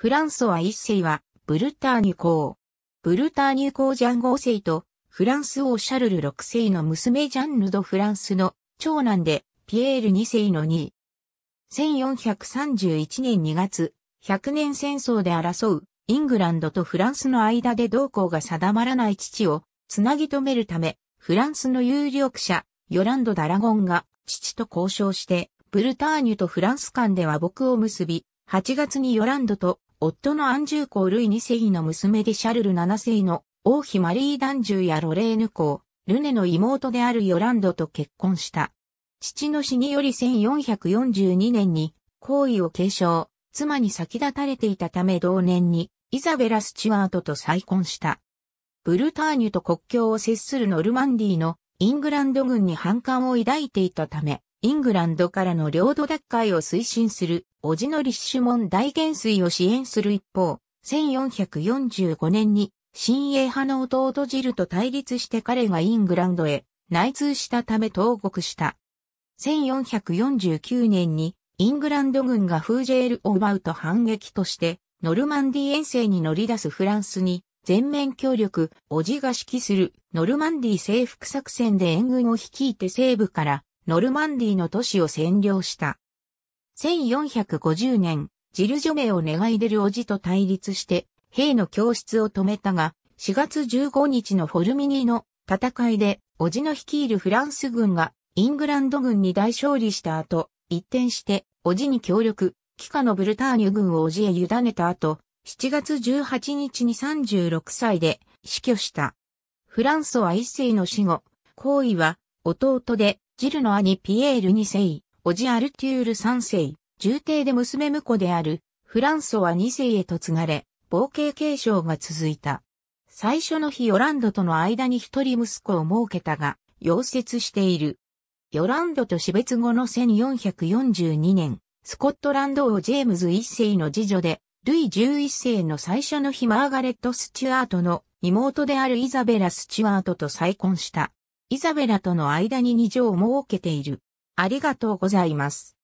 フランソワ一世は、ブルターニュ公。ブルターニュ公ジャン5世と、フランス王シャルル六世の娘ジャンヌ・ド・フランスの長男で、ピエール二世の二。位。1431年2月、100年戦争で争う、イングランドとフランスの間で同行が定まらない父を、つなぎ止めるため、フランスの有力者、ヨランド・ダラゴンが、父と交渉して、ブルターニュとフランス間では僕を結び、8月にヨランドと夫のアンジュー公ルイ2世の娘でシャルル7世の王妃マリー・ダンジューやロレーヌ公、ルネの妹であるヨランドと結婚した。父の死により1442年に皇位を継承、妻に先立たれていたため同年にイザベラ・スチュワートと再婚した。ブルターニュと国境を接するノルマンディのイングランド軍に反感を抱いていたため、イングランドからの領土奪回を推進する、おじのリッシュモン大減帥を支援する一方、1445年に、新英派の弟ジルと対立して彼がイングランドへ内通したため投獄した。1449年にイングランド軍がフージェールを奪うと反撃としてノルマンディ遠征に乗り出すフランスに全面協力、おじが指揮するノルマンディ征服作戦で援軍を率いて西部からノルマンディの都市を占領した。1450年、ジルジョメを願い出るおじと対立して、兵の教室を止めたが、4月15日のフォルミニの戦いで、おじの率いるフランス軍がイングランド軍に大勝利した後、一転して、おじに協力、帰化のブルターニュ軍をおじへ委ねた後、7月18日に36歳で死去した。フランソは一世の死後、行為は弟でジルの兄ピエール2世、おじアルテュール3世、重帝で娘婿であるフランソワ2世へと継がれ、冒険継承が続いた。最初の日ヨランドとの間に一人息子を設けたが、溶接している。ヨランドと死別後の1442年、スコットランド王ジェームズ1世の次女で、ルイ11世の最初の日マーガレット・スチュアートの妹であるイザベラ・スチュアートと再婚した。イザベラとの間に二条を設けている。ありがとうございます。